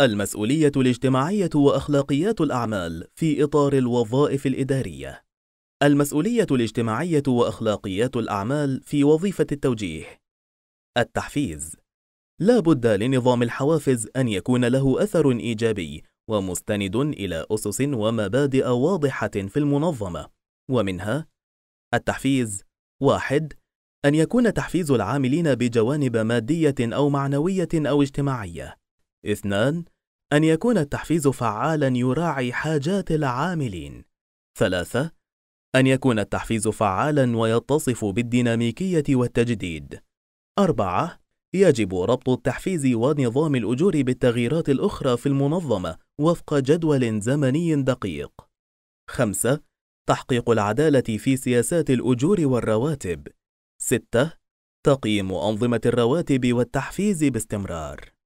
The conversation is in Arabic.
المسؤولية الاجتماعية وأخلاقيات الأعمال في إطار الوظائف الإدارية المسؤولية الاجتماعية وأخلاقيات الأعمال في وظيفة التوجيه التحفيز لا بد لنظام الحوافز أن يكون له أثر إيجابي ومستند إلى أسس ومبادئ واضحة في المنظمة ومنها التحفيز واحد أن يكون تحفيز العاملين بجوانب مادية أو معنوية أو اجتماعية اثنان أن يكون التحفيز فعالا يراعي حاجات العاملين ثلاثة أن يكون التحفيز فعالا ويتصف بالديناميكية والتجديد أربعة يجب ربط التحفيز ونظام الأجور بالتغييرات الأخرى في المنظمة وفق جدول زمني دقيق. 5. تحقيق العدالة في سياسات الأجور والرواتب. 6. تقييم أنظمة الرواتب والتحفيز باستمرار.